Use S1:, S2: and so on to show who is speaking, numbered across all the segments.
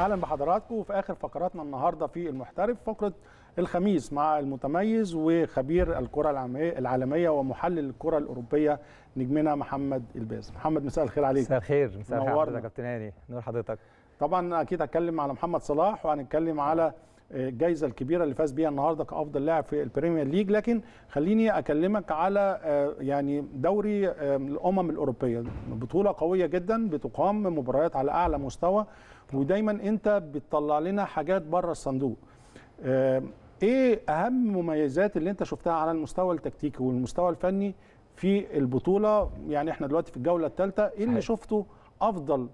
S1: اهلا بحضراتكم في اخر فقراتنا النهارده في المحترف فقره الخميس مع المتميز وخبير الكره العالميه ومحلل الكره الاوروبيه نجمنا محمد الباز محمد مساء الخير عليك مساء الخير
S2: مساء الخير يا
S1: كابتن هاني نور حضرتك طبعا اكيد هتكلم على محمد صلاح وهنتكلم على الجائزه الكبيره اللي فاز بيها النهارده كافضل لاعب في البريمير ليج لكن خليني اكلمك على آه، يعني دوري الامم الاوروبيه بطوله قويه جدا بتقام مباريات على اعلى مستوى ودايما انت بتطلع لنا حاجات بره الصندوق ايه اهم مميزات اللي انت شفتها على المستوى التكتيكي والمستوى الفني في البطوله يعني احنا دلوقتي في الجوله الثالثه ايه اللي شفته افضل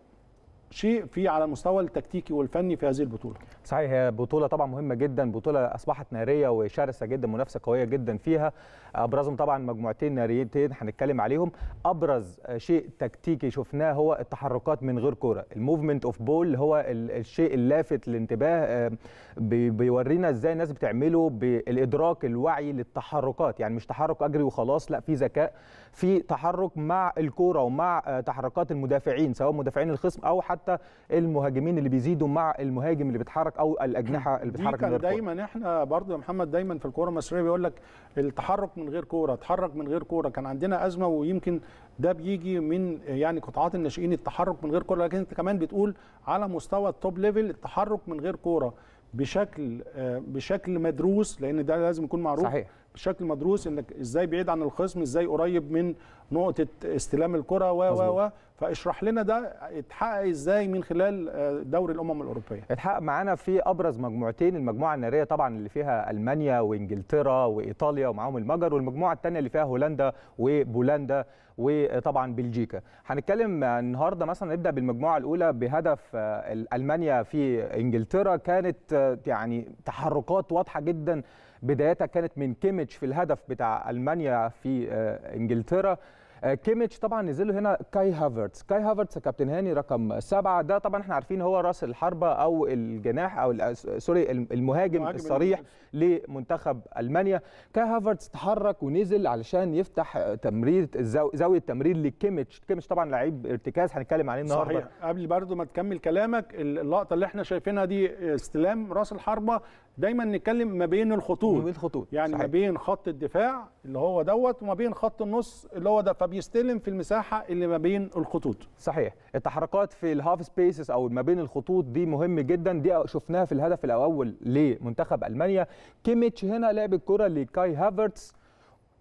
S1: شيء في على المستوى التكتيكي والفني في هذه البطوله صحيح
S2: هي بطوله طبعا مهمه جدا بطوله اصبحت ناريه وشرسه جدا منافسه قويه جدا فيها ابرزهم طبعا مجموعتين ناريتين هنتكلم عليهم ابرز شيء تكتيكي شفناه هو التحركات من غير كوره الموفمنت اوف بول هو الشيء اللافت للانتباه آه، بيورينا ازاي الناس بتعمله بالادراك الوعي للتحركات يعني مش تحرك اجري وخلاص لا في ذكاء في تحرك مع الكوره ومع آه، تحركات المدافعين سواء مدافعين الخصم او حتى المهاجمين اللي بيزيدوا مع المهاجم اللي بيتحرك بتتحرك او الاجنحه اللي بتتحرك كان دايما
S1: احنا برضه يا محمد دايما في الكوره المصريه بيقول لك التحرك من غير كوره تحرك من غير كوره كان عندنا ازمه ويمكن ده بيجي من يعني قطاعات الناشئين التحرك من غير كوره لكن انت كمان بتقول على مستوى التوب ليفل التحرك من غير كوره بشكل آه، بشكل مدروس لان ده لازم يكون معروف صحيح. بشكل مدروس انك ازاي بعيد عن الخصم ازاي قريب من نقطه استلام الكره و و و فاشرح لنا ده اتحقق ازاي من خلال آه، دوري الامم الاوروبيه اتحقق معانا في ابرز
S2: مجموعتين المجموعه الناريه طبعا اللي فيها المانيا وانجلترا وايطاليا ومعاهم المجر والمجموعه الثانيه اللي فيها هولندا وبولندا وطبعا بلجيكا هنتكلم النهارده مثلا نبدا بالمجموعه الاولى بهدف آه، المانيا في انجلترا كانت آه، يعني تحركات واضحه جدا بدايتها كانت من كيميتش في الهدف بتاع المانيا في آه، انجلترا آه، كيميتش طبعا نزل هنا كاي هافرتس كاي هافرتس كابتن هاني رقم سبعة ده طبعا احنا عارفين هو راس الحربة او الجناح او آه، سوري المهاجم الصريح لمنتخب المانيا كاي هافرتس تحرك ونزل علشان يفتح تمرير زاوية التمرير تمرير لكيميتش كيميتش طبعا لعيب ارتكاز
S1: هنتكلم عليه النهارده صحيح قبل برضو ما تكمل كلامك اللقطة اللي احنا شايفينها دي استلام راس الحربة دايما نتكلم ما بين الخطوط ما بين الخطوط يعني صحيح. ما بين خط الدفاع اللي هو دوت وما بين خط النص اللي هو ده فبيستلم في المساحه اللي ما بين الخطوط صحيح
S2: التحركات في الهاف سبيسز او ما بين الخطوط دي مهم جدا دي شفناها في الهدف الاول لمنتخب المانيا كيميتش هنا لعب الكره لكاي هافرتس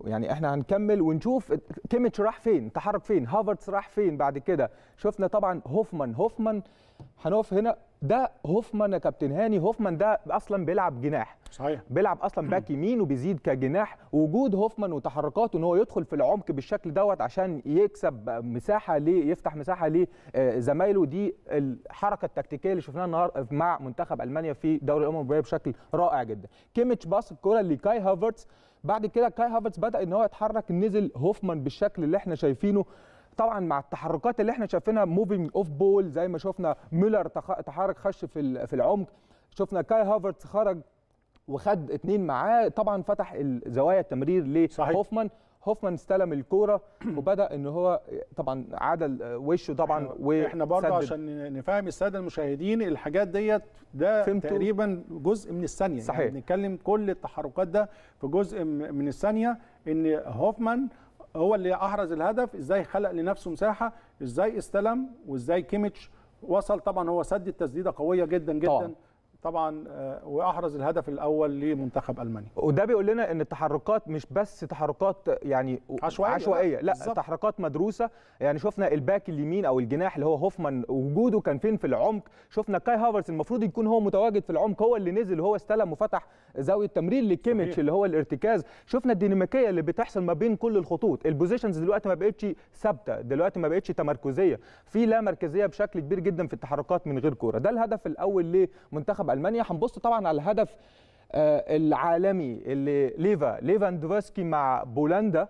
S2: يعني احنا هنكمل ونشوف كيميتش راح فين تحرك فين هافرتس راح فين بعد كده شفنا طبعا هوفمان هوفمان هنقف هنا ده هوفمان يا كابتن هاني هوفمان ده اصلا بيلعب جناح صحيح بيلعب اصلا باك يمين وبيزيد كجناح وجود هوفمان وتحركاته ان هو يدخل في العمق بالشكل دوت عشان يكسب مساحه ليه يفتح مساحه لزمايله آه، دي الحركه التكتيكيه اللي شفناها النهارده مع منتخب المانيا في دوري الامم بشكل رائع جدا كيميتش باص الكره لكاي هافرتس بعد كده كاي هافرتس بدا ان هو يتحرك نزل هوفمان بالشكل اللي احنا شايفينه طبعا مع التحركات اللي احنا شايفينها موفينج اوف بول زي ما شفنا ميلر تحرك خش في في العمق شفنا كاي هافرتس خرج وخد اتنين معاه طبعا فتح الزوايا التمرير لهوفمان هوفمان استلم الكوره وبدا ان هو طبعا عدل وشه طبعا
S1: واحنا برضه عشان نفهم الساده المشاهدين الحاجات ديت ده تقريبا جزء من الثانيه يعني صحيح يعني بنتكلم كل التحركات ده في جزء من الثانيه ان هوفمان هو اللي احرز الهدف ازاي خلق لنفسه مساحه ازاي استلم وازاي كيميتش وصل طبعا هو سدد تسديده قويه جدا جدا طبعا. طبعا آه، واحرز الهدف الاول لمنتخب المانيا
S2: وده بيقول لنا ان التحركات مش بس تحركات يعني عشوائيه, عشوائية. لا بالزبط. تحركات مدروسه يعني شفنا الباك اليمين او الجناح اللي هو هوفمان وجوده كان فين في العمق شفنا كاي هافرز المفروض يكون هو متواجد في العمق هو اللي نزل هو استلم وفتح زاويه تمرير لكيميتش اللي هو الارتكاز شفنا الديناميكيه اللي بتحصل ما بين كل الخطوط البوزيشنز دلوقتي ما بقتش ثابته دلوقتي ما بقتش تمركزيه في لا مركزيه بشكل كبير جدا في التحركات من غير كوره ده الهدف الاول لمنتخب المانيا هنبص طبعا على الهدف آه، العالمي اللي ليفا ليفاندوفسكي مع بولندا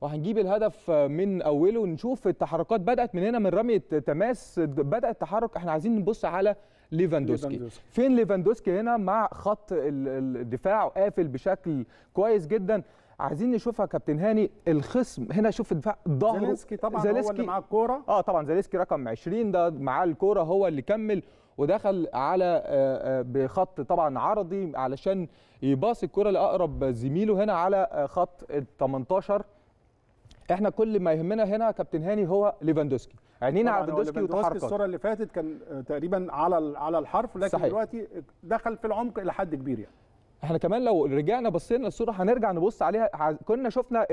S2: وهنجيب الهدف آه، من اوله ونشوف التحركات بدات من هنا من رميه تماس بدا التحرك احنا عايزين نبص على ليفاندوسكي فين ليفاندوسكي هنا مع خط الدفاع قافل بشكل كويس جدا عايزين نشوفها كابتن هاني الخصم هنا شوف الدفاع ظهره زاليسكي طبعا زاليسكي. هو اللي معاه الكوره اه طبعا زاليسكي رقم 20 ده معاه الكوره هو اللي كمل ودخل على آه، آه، بخط طبعا عرضي علشان يباص الكوره لاقرب زميله هنا على آه، خط ال 18 احنا كل ما يهمنا هنا كابتن هاني هو ليفاندوسكي عينينا على ليفاندوسكي وتحركاته الصوره اللي
S1: فاتت كان تقريبا على على الحرف لكن صحيح. دلوقتي دخل في العمق الى حد كبير يعني
S2: احنا كمان لو رجعنا بصينا للصوره هنرجع نبص عليها كنا شفنا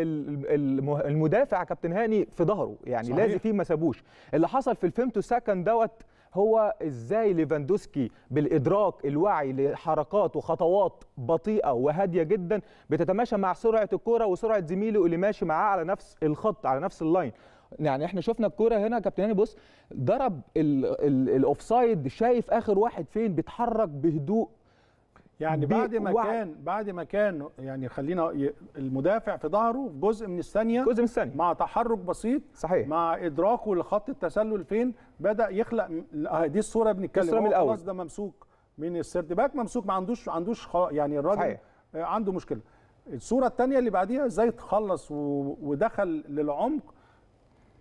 S2: المدافع كابتن هاني في ظهره يعني صحيح. لازم فيه ما سابوش اللي حصل في الفيمتو سكند دوت هو ازاي ليفاندوسكي بالادراك الوعي لحركات وخطوات بطيئه وهاديه جدا بتتماشى مع سرعه الكوره وسرعه زميله اللي ماشي معاه على نفس الخط على نفس اللاين يعني احنا شفنا الكوره هنا كابتن هاني بص ضرب الاوفسايد شايف اخر واحد فين بيتحرك بهدوء
S1: يعني بعد ما واحد. كان بعد ما كان يعني خلينا المدافع في ظهره جزء من الثانيه جزء من الثانيه مع تحرك بسيط صحيح مع ادراكه لخط التسلل فين بدا يخلق دي الصوره بنتكلم من الاول خلاص ده ممسوك من السيرد باك ممسوك ما عندوش عندوش يعني الراجل صحيح. آه، عنده مشكله الصوره الثانيه اللي بعديها ازاي تخلص ودخل للعمق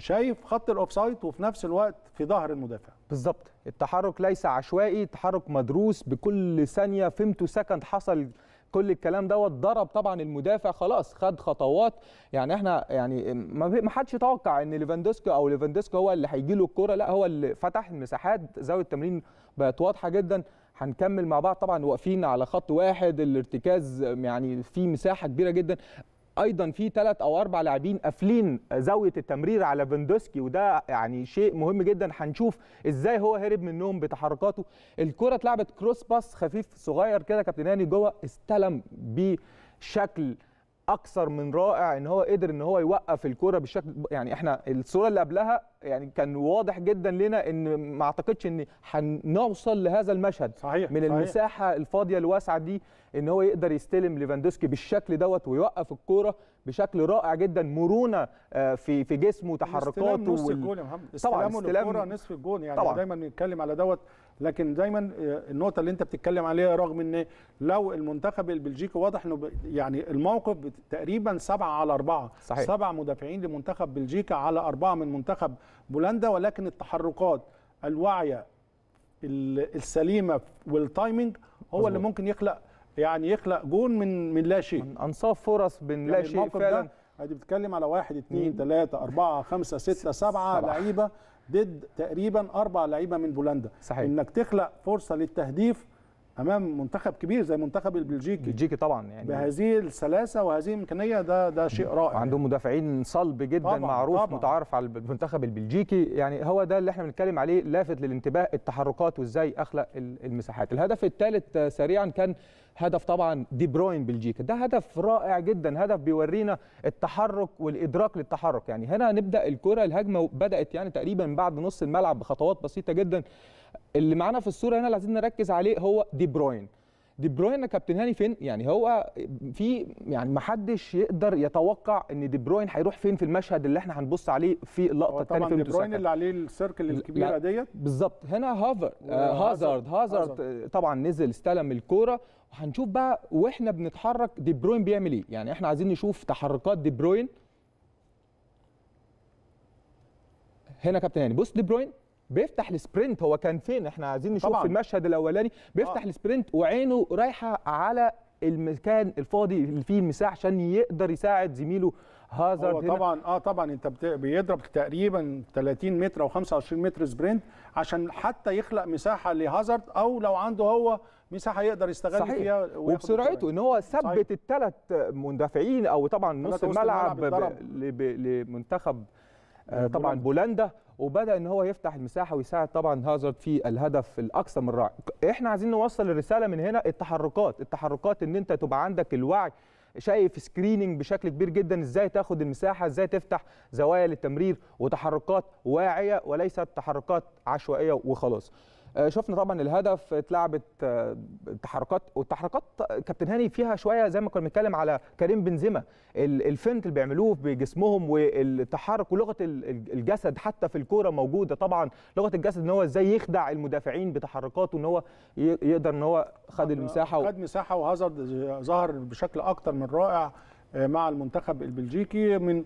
S1: شايف خط الاوفسايد وفي نفس الوقت في ظهر المدافع بالظبط التحرك ليس عشوائي تحرك مدروس بكل ثانيه
S2: فيمتو سكند حصل كل الكلام دوت ضرب طبعا المدافع خلاص خد خطوات يعني احنا يعني ما حدش يتوقع ان ليفاندوسكي او ليفاندوسكي هو اللي هيجي له الكوره لا هو اللي فتح المساحات زاويه التمرين بقت واضحه جدا هنكمل مع بعض طبعا واقفين على خط واحد الارتكاز يعني في مساحه كبيره جدا ايضا في ثلاث او اربع لاعبين قافلين زاويه التمرير على فندوسكي وده يعني شيء مهم جدا هنشوف ازاي هو هرب منهم بتحركاته الكره اتلعبت كروس باس خفيف صغير كده كابتن هاني جوه استلم بشكل اكثر من رائع ان هو قدر ان هو يوقف الكره بالشكل يعني احنا الصوره اللي قبلها يعني كان واضح جدا لنا ان ما اعتقدش ان هنوصل لهذا المشهد صحيح من صحيح. المساحه الفاضيه الواسعه دي ان هو يقدر يستلم ليفاندوسكي بالشكل دوت ويوقف الكوره بشكل
S1: رائع جدا مرونه آه، في في جسمه وتحركاته نص وال... يا محمد طبعا استلام الكوره نصف الجون يعني طبعا. دايما بنتكلم على دوت لكن دايما آه، النقطه اللي انت بتتكلم عليها رغم ان لو المنتخب البلجيكي واضح انه يعني الموقف تقريبا سبعة على أربعة صحيح. سبع مدافعين لمنتخب بلجيكا على أربعة من منتخب بولندا ولكن التحركات الواعية السليمة والتايمينج هو مزبوط. اللي ممكن يخلق يعني يخلق جون من من لا شيء من انصاف فرص من لا يعني شيء فعلا ادي بتتكلم على 1 2 3 4 5 6 7 لعيبه ضد تقريبا اربع لعيبه من بولندا صحيح. انك تخلق فرصه للتهديف امام منتخب كبير زي منتخب البلجيكي البلجيكي طبعا يعني بهذه السلاسه وهذه الامكانيه ده ده شيء رائع
S2: عندهم مدافعين صلب جدا طبعًا معروف طبعًا متعارف على المنتخب البلجيكي يعني هو ده اللي احنا بنتكلم عليه لافت للانتباه التحركات وازاي اخلق المساحات الهدف الثالث آه، سريعا كان هدف طبعا دي بروين بلجيكا ده هدف رائع جدا هدف بيورينا التحرك والادراك للتحرك يعني هنا نبدا الكره الهجمه بدات يعني تقريبا بعد نص الملعب بخطوات بسيطه جدا اللي معانا في الصوره هنا اللي عايزين نركز عليه هو دي بروين دي بروين كابتن هاني فين يعني هو في يعني ما حدش يقدر يتوقع ان دي بروين هيروح فين في المشهد اللي احنا هنبص عليه في اللقطه الثانيه في دي بروين
S1: اللي عليه السيركل الكبيره ديت
S2: بالظبط هنا هافر آه، هازارد هازارد طبعا نزل استلم الكوره وهنشوف بقى واحنا بنتحرك دي بروين بيعمل ايه يعني احنا عايزين نشوف تحركات دي بروين هنا كابتن هاني بص دي بروين بيفتح السبرنت هو كان فين احنا عايزين نشوف طبعًا. في المشهد الاولاني بيفتح آه. السبرنت وعينه
S1: رايحه على المكان الفاضي اللي فيه المساحه عشان يقدر يساعد زميله هازارد هو طبعا هنا. اه طبعا انت بيضرب تقريبا 30 متر او 25 متر سبرنت عشان حتى يخلق مساحه لهازارد او لو عنده هو مساحه يقدر يستغل صحيح. فيها وبسرعته ان
S2: هو ثبت الثلاث مندافعين او طبعا نص الملعب آه، لمنتخب طبعا بولندا وبدا ان هو يفتح المساحه ويساعد طبعا هازارد في الهدف الاكثر من رائع احنا عايزين نوصل الرساله من هنا التحركات التحركات ان انت تبقى عندك الوعي شايف سكريننج بشكل كبير جدا ازاي تاخد المساحه ازاي تفتح زوايا للتمرير وتحركات واعيه وليست تحركات عشوائيه وخلاص آه، شفنا طبعا الهدف اتلعبت آه، تحركات والتحركات كابتن هاني فيها شويه زي ما كنا بنتكلم على كريم بنزيما الفنت اللي بيعملوه بجسمهم والتحرك ولغه الجسد حتى في الكوره موجوده طبعا لغه الجسد ان هو ازاي يخدع المدافعين بتحركاته ان هو يقدر ان هو خد المساحه
S1: خد مساحه وهذا ظهر بشكل اكتر من رائع آه، مع المنتخب البلجيكي من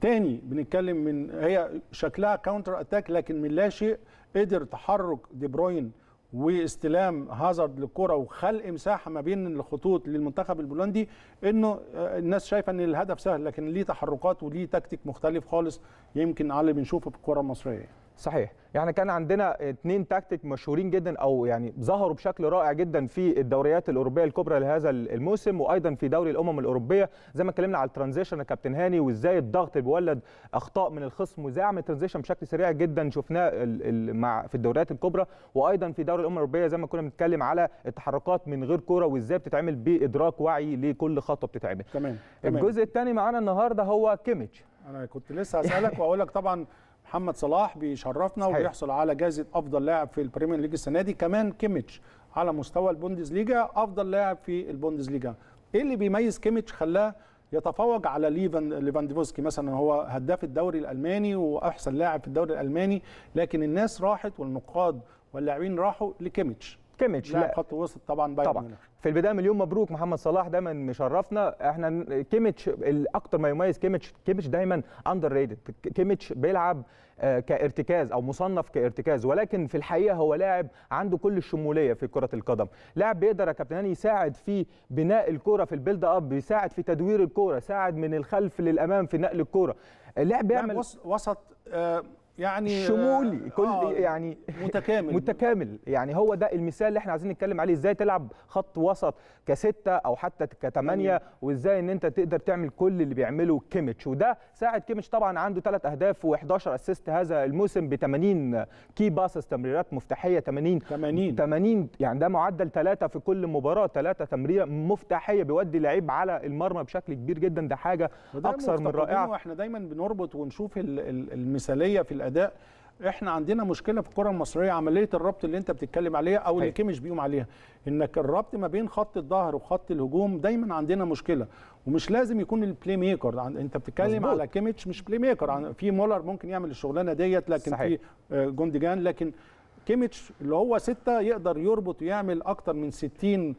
S1: تاني بنتكلم من هي شكلها كاونتر اتاك لكن من لا شيء قدر تحرك دي بروين واستلام هازارد للكره وخلق مساحه ما بين الخطوط للمنتخب البولندي انه آه، الناس شايفه ان الهدف سهل لكن ليه تحركات وليه تكتيك مختلف خالص يمكن على اللي بنشوفه في الكره المصريه صحيح
S2: يعني كان عندنا اثنين تاكتيك مشهورين جدا او يعني ظهروا بشكل رائع جدا في الدوريات الاوروبيه الكبرى لهذا الموسم وايضا في دوري الامم الاوروبيه زي ما اتكلمنا على الترانزيشن يا كابتن هاني وازاي الضغط اللي بيولد اخطاء من الخصم وازاي عمل ترانزيشن بشكل سريع جدا شفناه مع في الدوريات الكبرى وايضا في دوري الامم الاوروبيه زي ما كنا بنتكلم على التحركات من غير كوره وازاي بتتعمل بادراك وعي لكل خطوه بتتعمل تمام الجزء الثاني معانا النهارده
S1: هو كيميتش انا كنت لسه اسالك واقول لك طبعا محمد صلاح بيشرفنا وبيحصل على جائزه افضل لاعب في البريمير ليج السنه دي كمان كيميتش على مستوى ليجا افضل لاعب في ليجا ايه اللي بيميز كيميتش خلاه يتفوق على ليفان ليفاندوفسكي مثلا هو هداف الدوري الالماني واحسن لاعب في الدوري الالماني لكن الناس راحت والنقاد واللاعبين راحوا لكيميتش كملش لا خط وسط طبعا بايرن طبعا ميونخ
S2: في البدايه مليون مبروك محمد صلاح دايما مشرفنا احنا كيميتش اكتر ما يميز كيميتش كيميتش دايما اندر ريتد كيميتش بيلعب آه، كارتكاز او مصنف كارتكاز ولكن في الحقيقه هو لاعب عنده كل الشموليه في كره القدم لاعب بيقدر يا كابتن يساعد في بناء الكره في البيلد اب يساعد في تدوير الكره ساعد من الخلف للامام في نقل الكره اللاعب بيعمل وسط آه، يعني شمولي آه، كل آه يعني متكامل متكامل يعني هو ده المثال اللي احنا عايزين نتكلم عليه ازاي تلعب خط وسط كستة او حتى كثمانية وازاي ان انت تقدر تعمل كل اللي بيعمله كيميتش وده ساعد كيميتش طبعا عنده ثلاث اهداف و11 اسيست هذا الموسم ب 80 كي باسس تمريرات مفتاحيه 80 80 80 يعني ده معدل ثلاثه في كل مباراه ثلاثه تمريره مفتاحيه بيودي لعيب على المرمى بشكل كبير جدا ده حاجه اكثر من رائعه
S1: واحنا دايما بنربط ونشوف المثاليه في الاداء احنا عندنا مشكله في الكره المصريه عمليه الربط اللي انت بتتكلم عليها او اللي أيوة. كيمش بيقوم عليها انك الربط ما بين خط الظهر وخط الهجوم دايما عندنا مشكله ومش لازم يكون البلاي ميكر انت بتتكلم على كيميتش مش بلاي ميكر في مولر ممكن يعمل الشغلانه ديت لكن صحيح. في آه، جونديجان لكن كيميتش اللي هو ستة يقدر يربط ويعمل اكتر من 60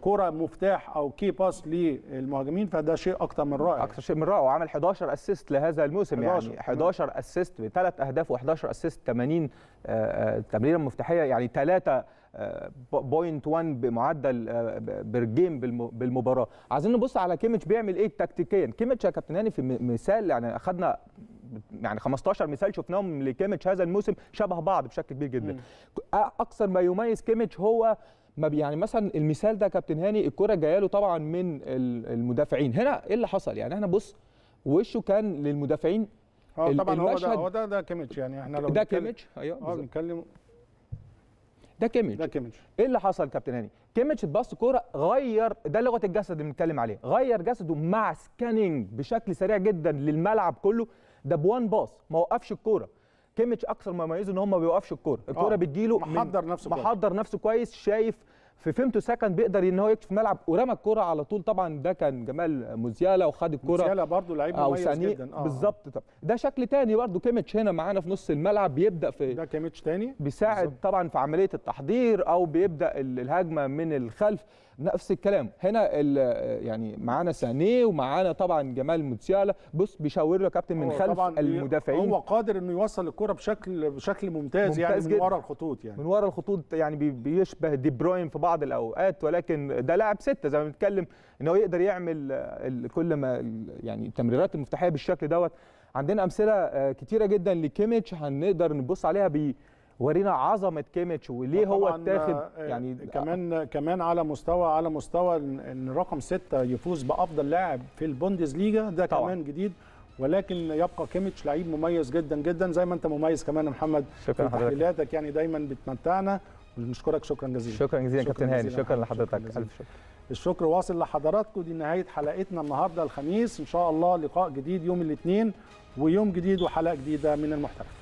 S1: كره مفتاح او كي باس للمهاجمين فده شيء اكتر من رائع اكتر شيء من رائع وعمل 11 اسيست لهذا الموسم 11. يعني
S2: 11 اسيست بثلاث اهداف و11 اسيست 80 تمريره مفتاحيه يعني 3 بوينت 1 بمعدل آه، برجيم بالمباراه عايزين نبص على كيميتش بيعمل ايه تكتيكيا كيميتش يا كابتن هاني في مثال يعني اخذنا يعني 15 مثال شفناهم لكيميتش هذا الموسم شبه بعض بشكل كبير جدا م. اكثر ما يميز كيميتش هو ما يعني مثلا المثال ده كابتن هاني الكره جايه له طبعا من المدافعين هنا ايه اللي حصل يعني احنا بص وشه كان للمدافعين اه طبعا هو ده هو
S1: ده ده كيميتش يعني احنا لو ده كيميتش ايوه اه بنتكلم
S2: ده كيميتش ده كيميتش ايه اللي حصل كابتن هاني كيميتش اتبص كوره غير ده لغه الجسد اللي بنتكلم عليه غير جسده مع سكاننج بشكل سريع جدا للملعب كله ده بوان باص ما وقفش الكوره كيميتش اكثر ما يميزه ان هو ما بيوقفش الكوره الكوره آه. بتجيله محضر نفسه محضر نفسه كويس شايف في فيمتو سكند بيقدر ان هو يكشف ملعب ورمى الكوره على طول طبعا ده كان جمال موزيالا وخد الكوره موزيالا برضه لعيب مميز جدا اه بالظبط طب ده شكل تاني برضه كيميتش هنا معانا في نص الملعب بيبدا في ده كيميتش تاني بيساعد بالزبط. طبعا في عمليه التحضير او بيبدا الهجمه من الخلف نفس الكلام هنا يعني معانا سانيه ومعانا طبعا جمال موتسيالا
S1: بص بيشاور له كابتن من خلف المدافعين هو قادر انه يوصل الكره بشكل بشكل ممتاز, ممتاز يعني من ورا الخطوط يعني
S2: من ورا الخطوط يعني بيشبه دي بروين في بعض الاوقات ولكن ده لاعب سته زي ما بنتكلم ان هو يقدر يعمل كل ما يعني التمريرات المفتاحيه بالشكل دوت عندنا امثله آه، كتيره جدا لكيميتش هنقدر نبص عليها بي
S1: ورينا عظمه كيميتش وليه هو اتاخد آه، آه، يعني كمان كمان على مستوى على مستوى ان رقم ستة يفوز بافضل لاعب في ليجا ده طبعا. كمان جديد ولكن يبقى كيميتش لعيب مميز جدا جدا زي ما انت مميز كمان يا محمد شكرا لحضرتك يعني دايما بتمتعنا ونشكرك شكرا جزيلا شكرا جزيلا كابتن هاني شكرا لحضرتك الف شكر الشكر واصل لحضراتكم دي نهايه حلقتنا النهارده الخميس ان شاء الله لقاء جديد يوم الاثنين ويوم جديد وحلقه جديده من المحترف